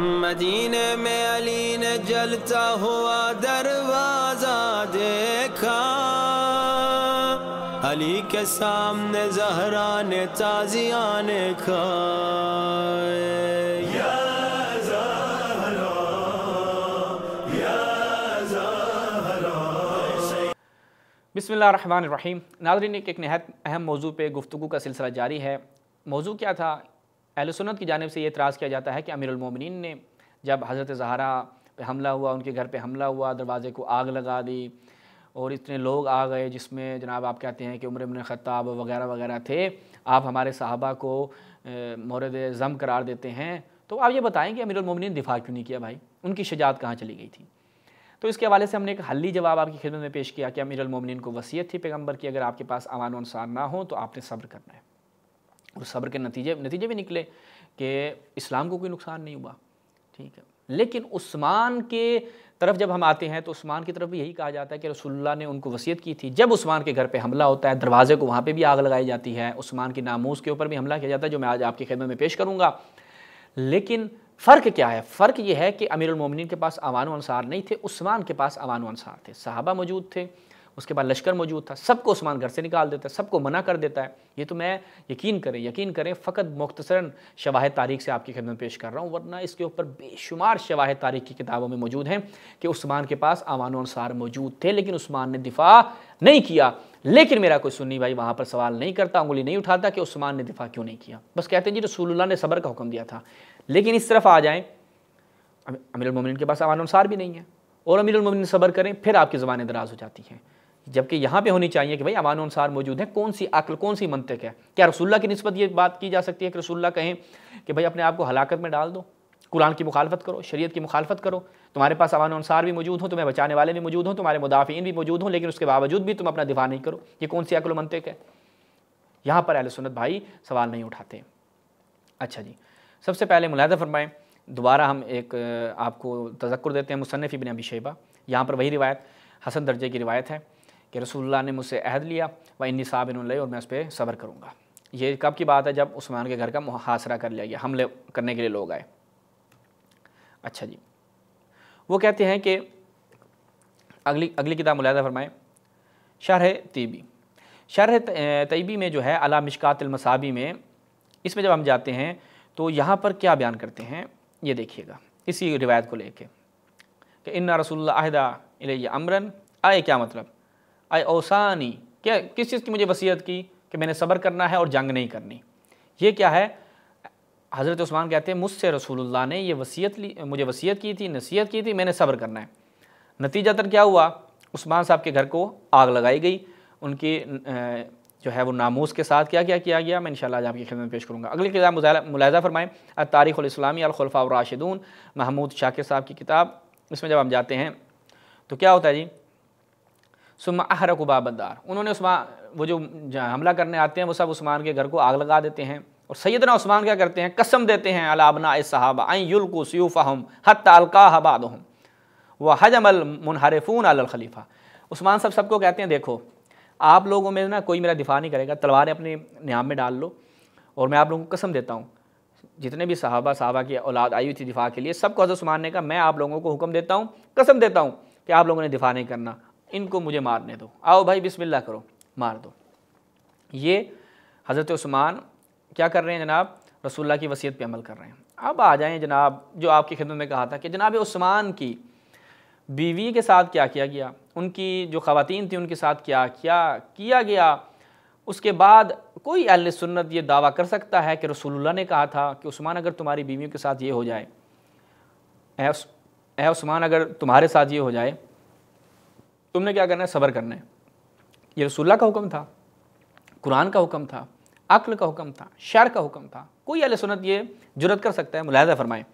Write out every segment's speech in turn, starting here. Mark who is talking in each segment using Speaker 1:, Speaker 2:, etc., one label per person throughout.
Speaker 1: मदीने में अली ने जलता हुआ दरवाज़ा देखा अली के सामने जहरा ने ताजिया ने खाए रहीम नादरीन एक नहायत अहम मौजू पर गुफ्तु का सिलसिला जारी है मौजू क्या था एहलसनत की जानब से ये इतराज़ किया जाता है कि अमीरमिन ने जब हज़रत जहरा पे हमला हुआ उनके घर पे हमला हुआ दरवाज़े को आग लगा दी और इतने लोग आ गए जिसमें जनाब आप कहते हैं कि उम्र उम्र ख़ताब वगैरह वगैरह थे आप हमारे साहबा को मोरद ज़म करार देते हैं तो आप ये बताएं कि अमीरमिन दिफा क्यों नहीं किया भाई उनकी शजात कहाँ चली गई थी तो इसके हवाले से हमने एक हल्ली जवाब आपकी खिदमत में पेश किया कि अमीरमिन को वसीयत थी पैगम्बर की अगर आपके पास अमान वनसार ना हो तो आपने सब्र करना है और सब्र के नतीजे नतीजे भी निकले कि इस्लाम को कोई नुकसान नहीं हुआ ठीक है लेकिन उस्मान के तरफ जब हम आते हैं तो उस्मान की तरफ भी यही कहा जाता है कि रसुल्ला ने उनको वसीयत की थी जब उस्मान के घर पे हमला होता है दरवाजे को वहाँ पे भी आग लगाई जाती है उस्मान की नामोज के ऊपर भी हमला किया जाता है जो मैं आज आपकी खिदमत में पेश करूँगा लेकिन फ़र्क क्या है फ़र्क यह है कि अमीरमिन के पास अवान अनसार नहीं थे उस्मान के पास अवान अनसार थे साहबा मौजूद थे उसके बाद लश्कर मौजूद था सबको उस्मान घर से निकाल देता है सबको मना कर देता है ये तो मैं यकीन करें यकीन करें फ़कत मुख्तसरा शवाह तारीख से आपकी खिदमत पेश कर रहा हूँ वरना इसके ऊपर बेशुमार शवाह तारीख की किताबों में मौजूद हैं कि उस्मान के पास आवान अनसार मौजूद थे लेकिन उस्मान ने दिफा नहीं किया लेकिन मेरा कोई सुन्नी भाई वहाँ पर सवाल नहीं करता उंगली नहीं उठाता कि उस्मान ने दिफा क्यों नहीं किया बस कहते हैं जी रसूल्ला ने सबर का हुक्म दिया था लेकिन इस तरफ आ जाएँ अमीर अमीरमिन के पास अवान अनुसार भी नहीं है और अमीरमिन सबर करें फिर आपकी ज़बान दराज हो जाती हैं जबकि यहाँ पे होनी चाहिए कि भाई अमान अनुसार मौजूद है कौन सी अकल कौन सी मंतक है क्या रसुल्ला की नस्बत ये बात की जा सकती है कि रसुल्ला कहें कि भाई अपने आप को हलाकत में डाल दो कुरान की मुखालफत करो शरीत की मुखालफत करो तुम्हारे पास अवान अनुसार भी मौजूद हो तुम्हें बचाने वाले भी मौजूद हों तुम्हारे मुदाफ़िन भी मौजूद हों लेकिन उसके बावजूद भी तुम अपना दिफा नहीं करो ये कौन सी अक्ल मंतक है यहाँ पर अहल सुनत भाई सवाल नहीं उठाते अच्छा जी सबसे पहले मुलाहदा फरमाएँ दोबारा हम एक आपको तजक्र देते हैं मुसनफ़ इबन अभी शेबा यहाँ पर वही रिवायत हसन दर्जे की रिवायत है कि रसूलुल्लाह ने मुझसे अहद लिया व इन्नी इन और मैं उस पर सबर करूँगा ये कब की बात है जब उस्मान के घर का मुहासरा कर लिया गया हमले करने के लिए लोग आए अच्छा जी वो कहते हैं कि अगली अगली किताब मुलायदा फरमाएँ शरह तीबी शरह तयबी में जो है अला मिशकातमसाबी में इसमें जब हम जाते हैं तो यहाँ पर क्या बयान करते हैं ये देखिएगा इसी रिवायत को लेके कि इन्ना रसूल अहदा अमरन आए क्या मतलब आई ओसानी क्या किस चीज़ की मुझे वसीयत की कि मैंने सब्र करना है और जंग नहीं करनी ये क्या है हज़रत उस्मान कहते हैं मुझसे रसूलुल्लाह ने ये वसीयत ली मुझे वसीयत की थी नसीहत की थी मैंने सब्र करना है नतीजा तर क्या हुआ उस्मान साहब के घर को आग लगाई गई उनकी जो है वो नामूस के साथ क्या क्या किया गया मैं इंशाल्लाह आज आपकी खिदमत पेश करूँगा अगली किताब मुलायजा फ़रमाएँ तारीख़लामी अलखलफ़ा राशिदून महमूद शाकिर साहब की किताब इसमें जब हम जाते हैं तो क्या होता है जी सुमा अहरक उबाबदार उन्होंने उस्मान वो जो हमला करने आते हैं वो सब उस्मान के घर को आग लगा देते हैं और सैदना उस्मान क्या करते हैं कसम देते हैं अलाबना सहाबा आई युल्कु सयूफ़ाहम हत अलका हबाद हम व हजमल मुनहरफून अल खलीफा उस्मान सब सबको कहते हैं देखो आप लोगों में ना कोई मेरा दिफा नहीं करेगा तलवारें अपने न्याम में डाल लो और मैं आप लोगों को कसम देता हूँ जितने भी साहबा साहबा की औलाद आई हुई थी दिफा के लिए सबको हजरत उस्मान ने कहा मैं आप लोगों को हुक्म देता हूँ कसम देता हूँ कि आप लोगों ने दिफा नहीं करना इनको मुझे मारने दो आओ भाई बिस्मिल्लाह करो मार दो ये हज़रत उस्मान क्या कर रहे हैं जनाब रसूलुल्लाह की वसीयत पे अमल कर रहे हैं अब आ जाएं जनाब जो आपकी खिदमत में कहा था कि जनाब उस्मान की बीवी के साथ क्या किया गया उनकी जो ख़वातीन थी उनके साथ क्या क्या किया गया उसके बाद कोई अहल सुन्नत ये दावा कर सकता है कि रसूलुल्लाह ने कहा था कि उस्मान अगर तुम्हारी बीवियों के साथ ये हो जाए ए उस्मान अगर तुम्हारे साथ ये हो जाए तुमने क्या करना है सबर करना है ये रसुल्ला का हुक्म था कुरान का हुक्म था अक्ल का हुक्म था शर का हुक्म था कोई अल सुनत ये जुरत कर सकता है मुलाजा फरमाए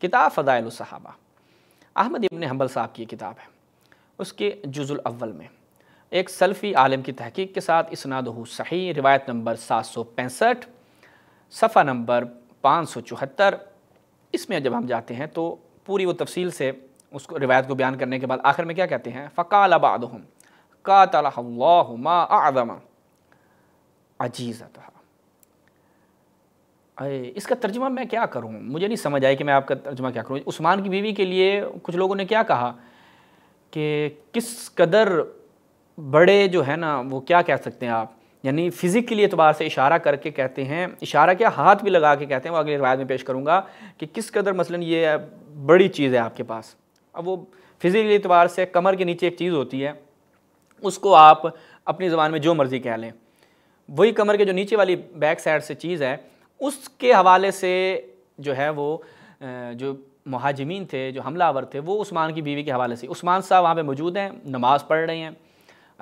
Speaker 1: किताब फ़दायल सहाबा अहमद इबन हम्बल साहब की किताब है उसके जुजुल अव्वल में एक सल्फ़ी आलम की तहकीक के साथ हु सही रिवायत नंबर सात सौ पैंसठ सफ़ा नंबर पाँच सौ चौहत्तर इसमें जब हम जाते हैं तो पूरी वो तफसील से उसको रिवायत को बयान करने के बाद आखिर में क्या कहते हैं फ़काल का तला आदम अजीज़त इसका तर्जमा मैं क्या करूँ मुझे नहीं समझ आया कि मैं आपका तर्जमा क्या करूँ उस्मान की बीवी के लिए कुछ लोगों ने क्या कहा कि किस कदर बड़े जो है ना वो क्या कह सकते हैं आप यानी फ़िज़िक के लिए एतबार से इशारा करके कहते हैं इशारा क्या हाथ भी लगा के कहते हैं वो अगली रवायत में पेश करूँगा कि किस कदर मसलन ये बड़ी चीज़ है आपके पास अब वो फिजिकली एतबार से कमर के नीचे एक चीज़ होती है उसको आप अपनी ज़बान में जो मर्ज़ी कह लें वही कमर के जो नीचे वाली बैक साइड से चीज़ है उसके हवाले से जो है वो जो महाजमीन थे जो हमलावर थे वो उस्मान की बीवी के हवाले से उस्मान साहब वहाँ पे मौजूद हैं नमाज़ पढ़ रहे हैं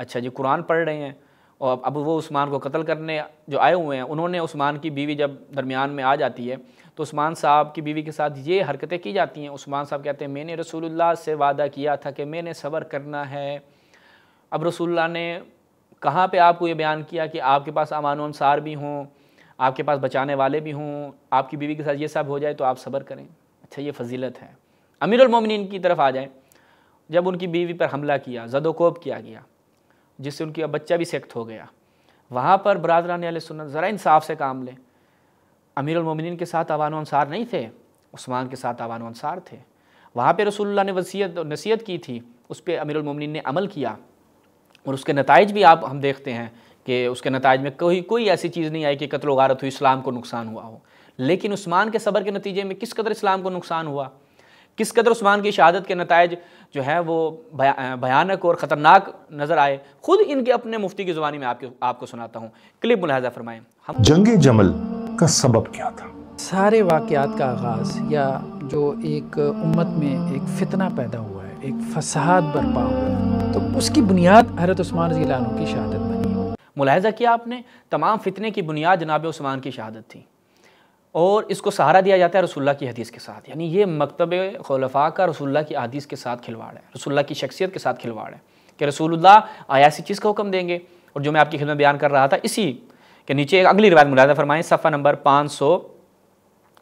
Speaker 1: अच्छा जी कुरान पढ़ रहे हैं और अब वो उस्मान को कत्ल करने जो आए हुए हैं उन्होंने उस्मान की बीवी जब दरमियान में आ जाती है तो उस्मान साहब की बीवी के साथ ये हरकतें की जाती हैं उस्मान साहब कहते हैं मैंने रसूलुल्लाह से वादा किया था कि मैंने सबर करना है अब रसूलुल्लाह ने कहाँ पे आपको ये बयान किया कि आपके पास अमान अनसार भी हों आपके पास बचाने वाले भी हों आपकी बीवी के साथ ये सब हो जाए तो आप सब्र करें अच्छा ये फजीलत है अमीरमिन की तरफ आ जाएँ जब उनकी बीवी पर हमला किया जदोकोब किया गया जिससे उनकी बच्चा भी सेक्ट हो गया वहाँ पर बरदरान सुनत ज़रा इंसाफ से काम लें अमीर उमिन के साथ आवान अनसार नहीं थे उस्मान के साथ आवान अनसार थे वहाँ पर रसोल्ला ने वसीयत और नसीहत की थी उस पर अमीर उमिन ने अमल किया और उसके नतज भी आप हम देखते हैं कि उसके नतज में कोई कोई ऐसी चीज़ नहीं आई कि कत्ल वारत हुई इस्लाम को नुकसान हुआ हो लेकिन उस्मान के सबर के नतीजे में किस कदर इस्लाम को नुकसान हुआ किस कदर उस्मान की शहादत के नतज जो हैं वो भया, भयानक और ख़तरनाक नज़र आए खुद इनके अपने मुफ्ती की ज़ुबानी में आपके आपको सुनाता हूँ क्लिप मुलाजा फरमाएँ हम जंग जमल का सबब क्या था सारे वाक़ात का आगाज़ या जो एक उम्मत में एक फितना पैदा हुआ है एक फसाद बरपा हुआ है तो उसकी बुनियाद हरत उस्मान जिलानों की शहादत बनी है मुलाहजा किया आपने तमाम फितने की बुनियाद जनाब उस्मान की शहादत थी और इसको सहारा दिया जाता है रसुल्ला की हदीस के साथ यानी ये मकतब खलफा का रसुल्ला की हदीस के साथ खिलवाड़ है रसुल्ला की शख्सियत के साथ खिलवाड़ है कि रसूलुल्लाह ऐसी चीज़ का हुक्म देंगे और जो मैं आपकी खिदमत बयान कर रहा था इसी के नीचे अगली रिवायत मुलाजा फरमाएँ सफ़ा नंबर पाँच सौ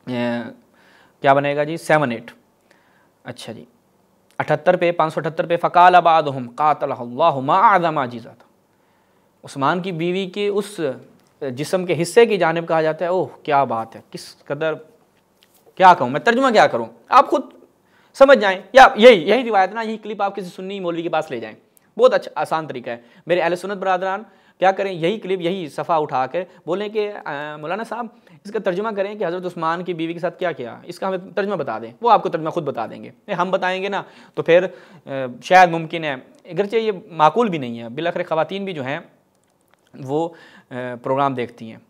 Speaker 1: क्या बनेगा जी सेवन एट अच्छा जी अठहत्तर पे पाँच सौ अठहत्तर पे फ़काल आबाद हम कातल आदमा आजीज़ा था उस्मान की बीवी के उस जिसम के हिस्से की जानब कहा जाता है ओह क्या बात है किस कदर क्या कहूँ मैं तर्जुमा क्या करूँ आप खुद समझ जाएँ या यही यही रिवायत ना यही क्लिप आप किसी सुन्नी मौलवी के पास ले जाएँ बहुत अच्छा आसान तरीका है मेरे अहल सुनत बरदरान क्या करें यही क्लिप यही सफ़ा उठा कर बोलें कि मौलाना साहब इसका तर्जमा करें कि हज़रत उस्मान की बीवी के साथ क्या किया इसका हमें तर्जुमा बता दें वो आपको तर्जमा खुद बता देंगे हम बताएंगे ना तो फिर शायद मुमकिन है अगरचे ये माकूल भी नहीं है बिलखर ख़वान भी जो हैं वो प्रोग्राम देखती हैं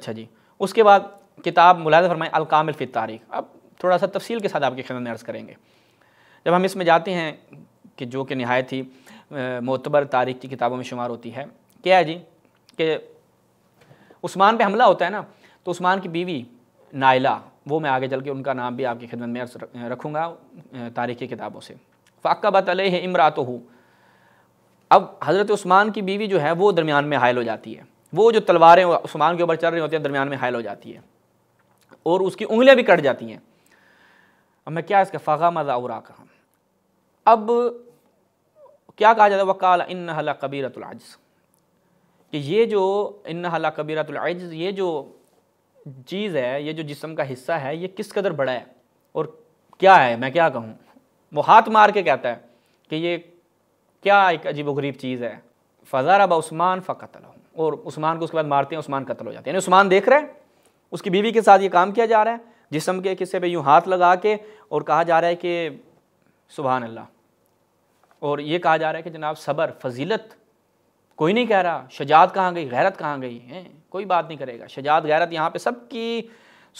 Speaker 1: अच्छा जी उसके बाद किताब मुलाजा फरमाए अलकामिल फ़ित तारीख अब थोड़ा सा तफसील के साथ आपके खिदमत अर्ज़ करेंगे जब हम इसमें जाते हैं कि जो कि नहायत ही मोतबर तारीख की किताबों में शुमार होती है क्या है जी कि उस्मान पे हमला होता है ना तो उस्मान की बीवी नायला वो मैं आगे चल के उनका नाम भी आपकी खिदमत में रखूँगा तारीख़ी किताबों से फ़ाक़बत है इमरात हूँ अब हज़रत उस्मान की बीवी जो है वो दरमियान में हायल हो जाती है वो जो तलवारें उस्मान के ऊपर चल रही होती हैं दरमियान में हायल हो जाती है और उसकी उंगलियाँ भी कट जाती हैं अब मैं क्या इसका फ़ा मज़ा कहा अब क्या कहा जाता है वकाल इन हला कि ये जो इन हला कबीरातुलज़ ये जो चीज़ है ये जो जिसम का हिस्सा है ये किस कदर बड़ा है और क्या है मैं क्या कहूँ वो हाथ मार के कहता है कि ये क्या एक अजीब गरीब चीज़ है रबा बस्मान फ़तल और उस्मान को उसके बाद मारते हैं उस्मान कत्ल हो जाते हैं यानी उस्मान देख रहे हैं उसकी बीवी के साथ ये काम किया जा रहा है जिसम के किस्से पे यूँ हाथ लगा के और कहा जा रहा है कि सुबहानल्ला अल्लाह और ये कहा जा रहा है कि जनाब सबर फजीलत कोई नहीं कह रहा शजात कहाँ गई गैरत कहाँ गई है कोई बात नहीं करेगा शजात गैरत यहाँ पे सबकी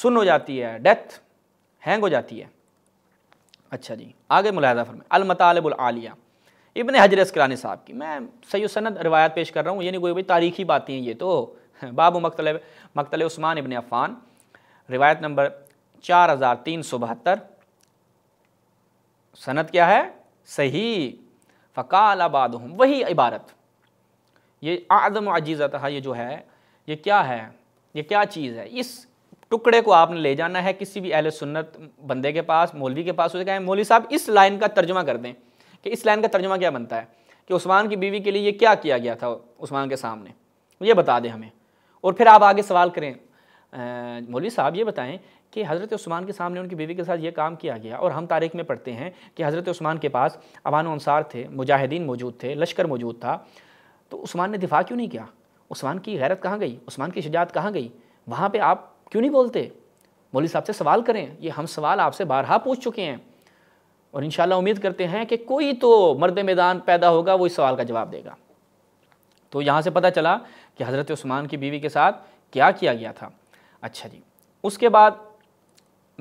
Speaker 1: सुन हो जाती है डेथ हैंग हो जाती है अच्छा जी आगे मुलाहदा फरमाए अलमतालबुलआलिया इबन हजर असकरानी साहब की मैं सही सनद रवायत पेश कर रहा हूँ ये नहीं कोई भाई तारीखी बातें हैं ये तो बाबू मकतल मकतल उस्मान इबन अफ़ान रिवायत नंबर चार हज़ार तीन सौ बहत्तर सनत क्या है सही फ़काल आबाद वही इबारत ये आदम अजीज़ा ये जो है ये क्या है ये क्या चीज़ है इस टुकड़े को आपने ले जाना है किसी भी अहल सुन्नत बंदे के पास मौलवी के पास उसे कहें मौलवी साहब इस लाइन का तर्जमा कर दें कि इस लाइन का तर्जमा क्या बनता है कि उस्मान की बीवी के लिए ये क्या किया गया था उस्मान के सामने ये बता दें हमें और फिर आप आगे सवाल करें मौलवी साहब ये बताएं कि हज़रत उस्मान के सामने उनकी बीवी के साथ ये काम किया गया और हम तारीख में पढ़ते हैं कि हज़रत उस्मान के पास अवान अनसार थे मुजाहिदीन मौजूद थे लश्कर मौजूद था तो उस्मान ने दिफा क्यों नहीं किया उस्मान की गैरत कहाँ गई उस्मान की शजात कहाँ गई वहाँ पर आप क्यों नहीं बोलते मौली साहब से सवाल करें ये हम सवाल आपसे बारहा पूछ चुके हैं और इन उम्मीद करते हैं कि कोई तो मर्द मैदान पैदा होगा वो इस सवाल का जवाब देगा तो यहाँ से पता चला कि हज़रत उस्मान की बीवी के साथ क्या किया गया था अच्छा जी उसके बाद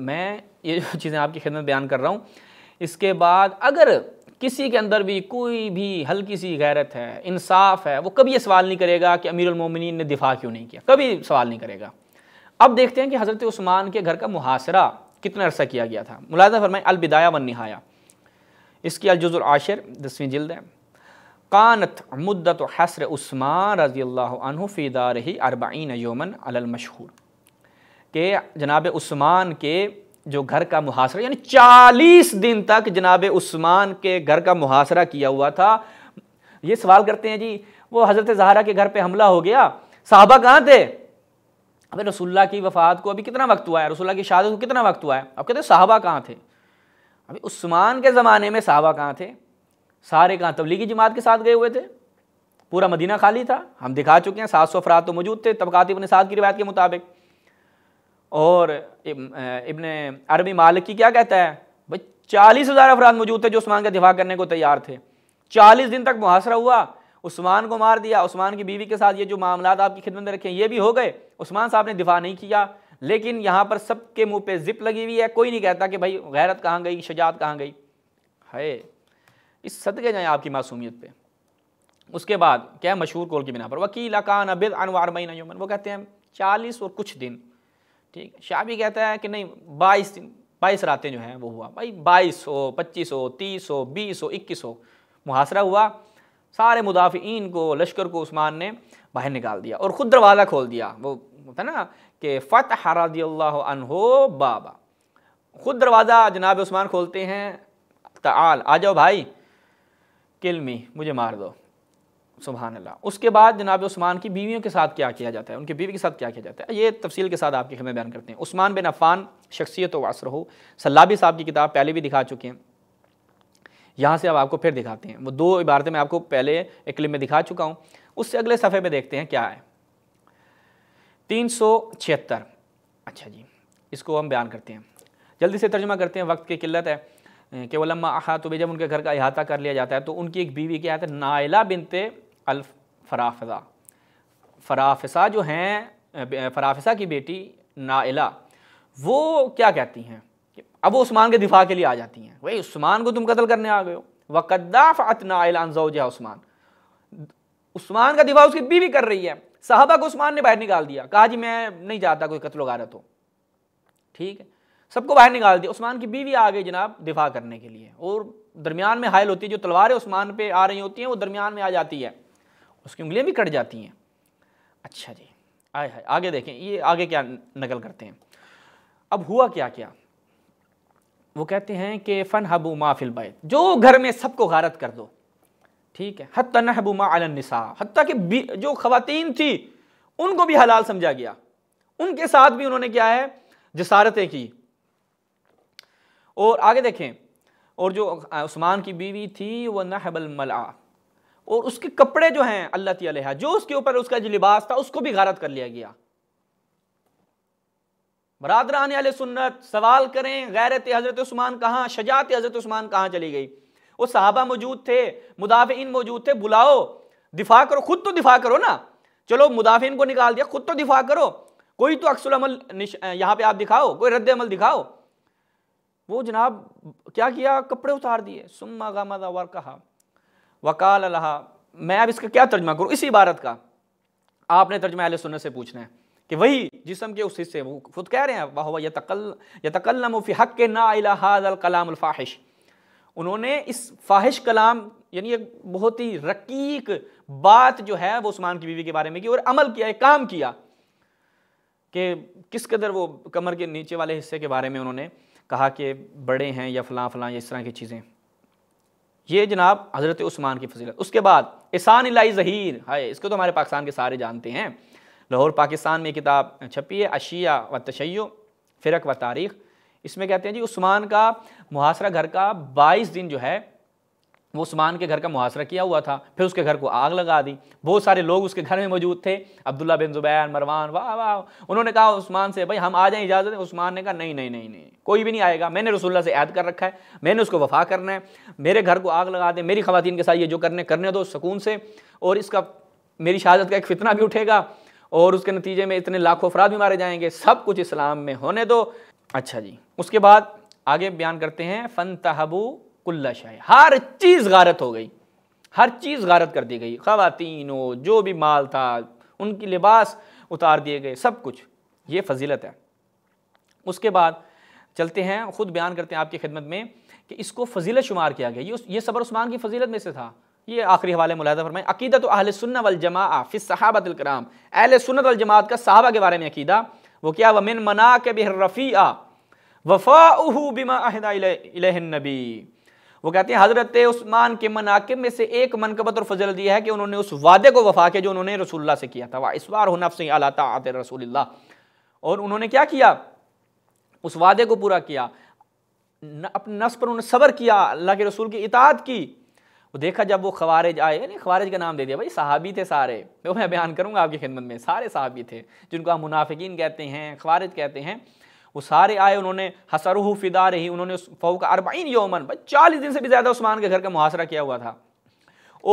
Speaker 1: मैं ये जो चीज़ें आपकी खिदमत बयान कर रहा हूँ इसके बाद अगर किसी के अंदर भी कोई भी हल्की सी गैरत है इंसाफ है वो कभी ये सवाल नहीं करेगा कि अमीर अमीरमिन ने दिफा क्यों नहीं किया कभी सवाल नहीं करेगा अब देखते हैं कि हज़रत उस्मान के घर का मुहासरा कितना अरसा किया गया था मुलाजा फरमाए अलबिदाया वन नहाया इसकी अलजुल आशर दसवीं जिल्द है कानत मुद्दत हसर उस्मान रजी अल्लाह ही अरबाइन योमन अलमशहूर के जनाब उस्मान के जो घर का मुहासरा यानी चालीस दिन तक जनाब उस्मान के घर का मुहासरा किया हुआ था ये सवाल करते हैं जी वो हज़रत जहरा के घर पे हमला हो गया साहबा कहाँ थे अभी रसुल्ला की वफ़ात को अभी कितना वक्त हुआ है रसुल्ला की शहादत को कितना वक्त हुआ है अब कहते साहबा कहाँ थे अभी उस्मान के ज़माने में साहबा कहाँ थे सारे कहाँ तबलीगी जमात के साथ गए हुए थे पूरा मदीना खाली था हम दिखा चुके हैं सात सौ अफराद तो मौजूद थे तबकाती अपने साथ की रिवायत के मुताबिक और इबन अरबी मालिक की क्या कहता है भाई चालीस हज़ार अफराद मौजूद थे जो उस्मान का दिफा करने को तैयार थे चालीस दिन तक मुहासरा हुआ उस्मान को मार दिया उस्मान की बीवी के साथ ये जो मामला आपकी खिदमत में रखे ये भी हो गए उस्मान साहब ने दिफा नहीं किया लेकिन यहाँ पर सबके मुँह पे जिप लगी हुई है कोई नहीं कहता कि भाई गैरत कहाँ गई शजात कहाँ गई है इस सदके जाएँ आपकी मासूमियत पे उसके बाद क्या मशहूर कौल की बिना पर वकील अकान अबिद अनवार मई नयूमन वो कहते हैं चालीस और कुछ दिन ठीक शाबी कहता है कि नहीं बाईस बाईस रातें जो हैं वो हुआ भाई बाईस हो पच्चीस हो तीस हो बीस हो इक्कीस हो मुहासरा हुआ सारे मुदाफ़ीन को लश्कर को उस्मान ने बाहर निकाल दिया और ख़ुद दरवाज़ा खोल दिया वो होता ना कि फ़तः हरादी अनहो बाबा ख़ुद दरवाज़ा जनाब उस्मान खोलते हैं ताल आ जाओ भाई किलमी मुझे मार दो सुबहान अल्लाह उसके बाद जनाब उस्मान की बीवियों के साथ क्या किया जाता है उनकी बीवी के साथ क्या किया जाता है ये तफसील के साथ आपकी हमें बयान करते हैं उस्मान बिन अफ़ान शख्सियत वसर हो सलाबी साहब की किताब पहले भी दिखा चुके हैं यहाँ से अब आपको फिर दिखाते हैं वो दो इबारतें मैं आपको पहले एक क्लिप में दिखा चुका हूँ उससे अगले सफ़े में देखते हैं क्या है तीन सौ छिहत्तर अच्छा जी इसको हम बयान करते हैं जल्दी से तर्जमा करते हैं वक्त की किल्लत है केवल अम्मा आहा तो भी जब उनके घर का अहाता कर लिया जाता है तो उनकी एक बीवी क्या है नायला बिनते अलफराफा फराफसा जो हैं फराफसा की बेटी नाइला वो क्या कहती हैं अब वो उस्मान के दिफा के लिए आ जाती हैं वही उस्मान को तुम कत्ल करने आ गए हो वकद्दाफ अतनाजहा उस्मान उस्मान का दिफा उसकी बीवी कर रही है साहबा को उस्मान ने बाहर निकाल दिया कहा जी मैं नहीं चाहता कोई कत्ल गारत हो ठीक है सबको बाहर निकाल दिया उस्मान की बीवी आ गई जनाब दिफा करने के लिए और दरमियान में हायल होती है जो तलवारें उस्मान पे आ रही होती हैं वो दरमियान में आ जाती है उसकी उंगलियाँ भी कट जाती हैं अच्छा जी आए हाय आगे देखें ये आगे क्या नकल करते हैं अब हुआ क्या क्या वो कहते हैं कि फ़न हबू माफिल बैत जो घर में सबको गारत कर दो ठीक है हत नहबू मा अलनिसा कि जो ख़वातीन थी उनको भी हलाल समझा गया उनके साथ भी उन्होंने क्या है जसारतें की और आगे देखें और जो उस्मान की बीवी थी वह नहबल मला और उसके कपड़े जो हैं अल्लाह तहा जो उसके ऊपर उसका जो लिबास था उसको भी गारत कर लिया गया आने वाले सुन्नत सवाल करें गैरत हज़रत उस्मान कहाँ शजात हज़रत उस्मान कहाँ चली गई वो साहबा मौजूद थे मुदाफ़िन मौजूद थे बुलाओ दिफा करो खुद तो दिफा करो ना चलो मुदाफ़िन को निकाल दिया खुद तो दिफा करो कोई तो अमल यहाँ पे आप दिखाओ कोई रद्द अमल दिखाओ वो जनाब क्या किया कपड़े उतार दिए सुम्मा गामा वर कहा वकाल अल्हा मैं अब इसका क्या तर्जमा करूँ इसी इबारत का आपने तर्जमा अल सुन्नत से पूछना है कि वही जिसम के उस हिस्से वो खुद कह रहे हैं वाह य तकल य तकल्लम हक के ना कलामफ़ाहिश उन्होंने इस फाहिश कलाम यानी एक बहुत ही रकीक बात जो है वो उस्मान की बीवी के बारे में की और अमल किया एक काम किया कि किस कदर वो कमर के नीचे वाले हिस्से के बारे में उन्होंने कहा कि बड़े हैं या फ़लाँ फलां या इस तरह की चीज़ें ये जनाब हज़रत उस्मान की फजीलत उसके बाद एसान इलाई ज़हीर हाय इसको तो हमारे पाकिस्तान के सारे जानते हैं लाहौर पाकिस्तान में किताब छपी है अशिया व तशैय फ़िरक व तारीख़ इसमें कहते हैं जी उस्मान का मुहासरा घर का बाईस दिन जो है वो उस्मान के घर का मुहासरा किया हुआ था फिर उसके घर को आग लगा दी बहुत सारे लोग उसके घर में मौजूद थे अब्दुल्ला बिन जुबैर मरवान वाह वाह उन्होंने कहा उस्मान से भाई हम आ जाएं इजाज़त उस्मान ने कहा नहीं नहीं नहीं नहीं कोई भी नहीं आएगा मैंने रसुल्ला से ऐद कर रखा है मैंने उसको वफा करना है मेरे घर को आग लगा दें मेरी खातन के साथ ये जो करने करने दो सुकून से और इसका मेरी शहादत का एक फितना भी उठेगा और उसके नतीजे में इतने लाखों अफराद भी मारे जाएंगे सब कुछ इस्लाम में होने दो अच्छा जी उसके बाद आगे बयान करते हैं फ़न तहबू कुल्ला शाय हर चीज़ गारत हो गई हर चीज़ गारत कर दी गई ख़वातीन हो जो भी माल था उनकी लिबास उतार दिए गए सब कुछ ये फजीलत है उसके बाद चलते हैं ख़ुद बयान करते हैं आपकी खिदमत में कि इसको फजीलत शुमार किया गया ये ये सबर उस्मान की फजीलत में से था ये आखिरी हवाले मुलाजा फरमाएँ अकीदत अहल सुन्न वलजमा फ़िस सहाबतलकराम अहल सुन्नत वलजमात का साहबा के बारे में अकीदा वो क्या वमिन मना के रफ़ी आ वफ़ा बिमा अहदा नबी वो कहते हैं हजरत उस्मान के मनाकब में से एक मनकबत और फजल दिया है कि उन्होंने उस वादे को वफा के जो उन्होंने रसुल्ला से किया था वाह इस बार होना से अला आत रसूल्ला और उन्होंने क्या किया उस वादे को पूरा किया न, अपने नस पर उन्होंने सब्र किया अल्लाह के रसूल की इतात की वो देखा जब वो खवारिज आए यानी खवारिज का नाम दे दिया भाई साहबी थे सारे तो मैं बयान करूंगा आपकी खिदमत में सारे साहबी थे जिनको हम मुनाफिकीन कहते हैं खवारिज कहते हैं वो सारे आए उन्होंने हसरह फिदा रही उन्होंने उस का अरबाइन यौमन चालीस दिन से भी ज़्यादा उस्मान के घर का मुहासरा किया हुआ था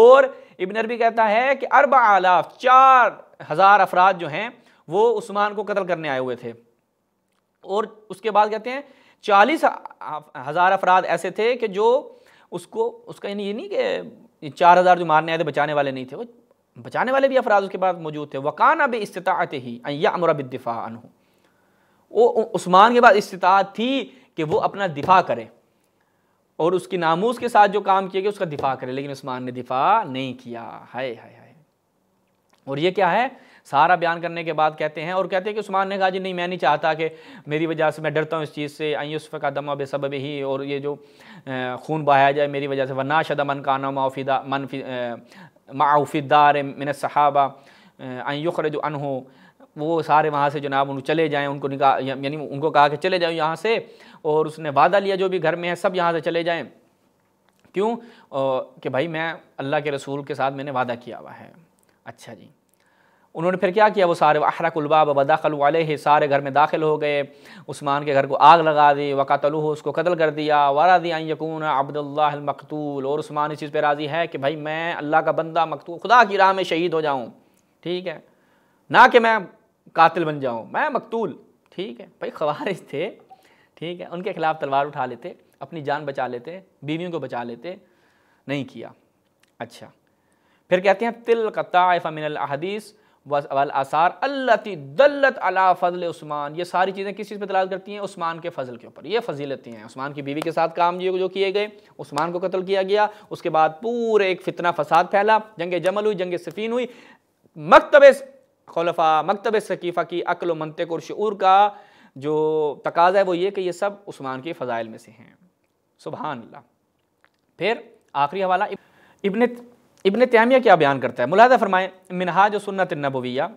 Speaker 1: और इबन अरबी कहता है कि अरब आलाफ चार हज़ार अफराद जो हैं वो उस्मान को कत्ल करने आए हुए थे और उसके बाद कहते हैं चालीस हज़ार अफराद ऐसे थे कि जो उसको उसका ये नहीं कि चार हज़ार जो मारने आए थे बचाने वाले नहीं थे वो बचाने वाले भी अफराज उसके बाद मौजूद थे वकान अब इस्तात ही अमरबिदिफा अमरबिदफ़ा अनहू वो उस्मान के पास इस्तात थी कि वो अपना दिफा करे और उसकी नामूस के साथ जो काम किया गया उसका दिफा करे लेकिन उस्मान ने दिफा नहीं किया हाय हाय हाय और ये क्या है सारा बयान करने के बाद कहते हैं और कहते हैं कि उस्मान ने कहा जी नहीं मैं नहीं चाहता कि मेरी वजह से मैं डरता हूँ इस चीज़ से आई उस का दमा बेसब ही और ये जो खून बहाया जाए मेरी वजह से वना शदा मन काना माफिदा मन माफिदार मिन सहाबा आई युखर जो अन हो वो सारे वहाँ से जनाब उन चले जाएँ उनको निकाल यानी उनको कहा कि चले जाओ यहाँ से और उसने वादा लिया जो भी घर में है सब यहाँ से चले जाएँ क्यों कि भाई मैं अल्लाह के रसूल के साथ मैंने वादा किया हुआ है अच्छा जी उन्होंने फिर क्या किया वो सारे अहरकुलबाब बदाखल वाले ही सारे घर में दाखिल हो गए उस्मान के घर को आग लगा दी वकातलू उसको कत्ल कर दिया वारा दिया यकून अब्दुल्लामकतूल और उस्मान इस चीज़ पर राज़ी है कि भाई मैं अल्लाह का बंदा मकतूल खुदा की राह में शहीद हो जाऊँ ठीक है ना कि मैं कातिल बन जाऊँ मैं मकतूल ठीक है भाई खवारिज थे ठीक है उनके खिलाफ तलवार उठा लेते अपनी जान बचा लेते बीवियों को बचा लेते नहीं किया अच्छा फिर कहते हैं तिल कताफ़मिन अहदीस वल आसार अल्लाती दल्लत अला फजल उस्मान ये सारी चीज़ें किस चीज़ पर दलाल करती हैं उस्मान के फ़जल के ऊपर ये फजीलतें हैं उस्मान की बीवी के साथ काम जो जो किए गए उस्मान को कत्ल किया गया उसके बाद पूरे एक फितना फसाद फैला जंग जमल हुई जंग सफ़ीन हुई मकतब खलफा मकतब सकीफ़ा की अक्ल मनतक और शूर का जो तकाजा है वो ये कि ये सब उस्मान के फ़ज़ाइल में से हैं सुबहान अल्लाह फिर आखिरी हवाला इबन इबन तैमिया क्या बयान करता है मुलादा फरमाएँ मिनहाज सुन्नत नबविया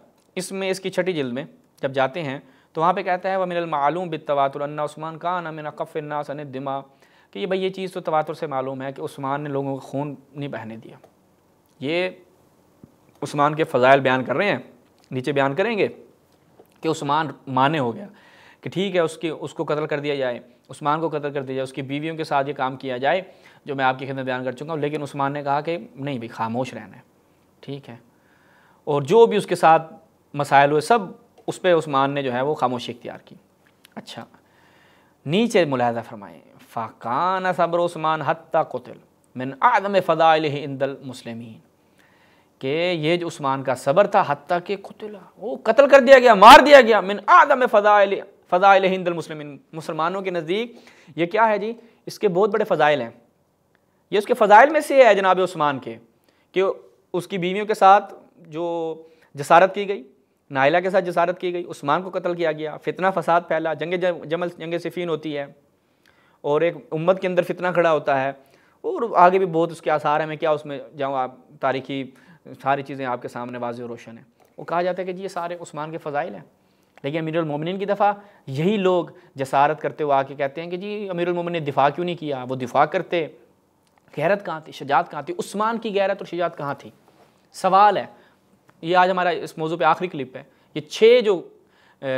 Speaker 1: इसमें इसकी छठी जल्द में जब जाते हैं तो वहाँ पे कहता है वह मिनमालूम बितवातुल्ना उस्मान का ना मिन कफ़िन्ना सन दिमा कि ये भाई ये चीज़ तो तवातुर से मालूम है कि उस्मान ने लोगों को खून नहीं बहने दिया ये उस्मान के फ़ज़ाइल बयान कर रहे हैं नीचे बयान करेंगे कि उस्मान माने हो गया कि ठीक है उसके उसको कत्ल कर दिया जाए उस्मान को कत्ल कर दिया जाए उसकी बीवियों के साथ ये काम किया जाए जो मैं आपकी खिदमत बयान कर चुका हूँ लेकिन उस्मान ने कहा कि नहीं भाई खामोश रहना है ठीक है और जो भी उसके साथ मसाइल हुए सब उस पर उस्मान ने जो है वो खामोशी इख्तियार की अच्छा नीचे मुलाहदा फरमाएँ फ़ाकान सब्र उस्मान हत्ता कुतिल मिन आदम फ़दाल इंदल मुसलमिन कि ये जो उस्मान का सबर था हती के कुतला वो कत्ल कर दिया गया मार दिया गया मिन आदम फ़ज़ाइल फ़ज़ाइल हिंद मुसलमिन मुसलमानों के नज़दीक ये क्या है जी इसके बहुत बड़े फ़ज़ाइल हैं ये उसके फ़ज़ाइल में से है जनाब उस्मान के कि उसकी बीवियों के साथ जो जसारत की गई नाइला के साथ जसारत की गई उस्मान को कत्ल किया गया फितना फसाद फैला जंग जमल जंग सिफीन होती है और एक उम्मत के अंदर फितना खड़ा होता है और आगे भी बहुत उसके आसार हैं मैं क्या उसमें जाऊँ आप तारीखी सारी चीज़ें आपके सामने वाज रोशन है वो कहा जाता है कि जी ये सारे उस्मान के फ़ाइल हैं लेकिन अमीर अमीरमिन की दफ़ा यही लोग जसारत करते हुए आके कहते हैं कि जी अमीर उमिन ने दिफा क्यों नहीं किया वो दिफा करते गैरत कहाँ थी शजात कहाँ थी उस्मान की गैरत और शजात कहाँ थी सवाल है ये आज हमारा इस मौजू पर आखिरी क्लिप है ये छः जो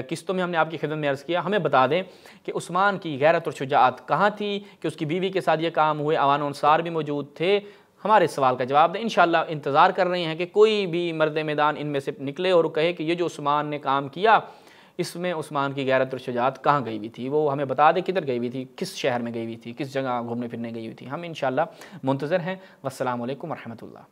Speaker 1: किस्तों में हमने आपकी खिदमत में अर्ज़ किया हमें बता दें कि उस्मान की गैरत और शुजात कहाँ थी कि उसकी बीवी के साथ ये काम हुए अवान अनसार भी मौजूद थे हमारे सवाल का जवाब दें इन इंतज़ार कर रहे हैं कि कोई भी मर्द मैदान इनमें से निकले और कहे कि ये जो उस्मान ने काम किया इसमें उस्मान की गैरत और शजात कहाँ गई हुई थी वो हमें बता दें किधर गई हुई थी किस शहर में गई हुई थी किस जगह घूमने फिरने गई हुई थी हम इन मुंतज़र हैं वसलम वरहमल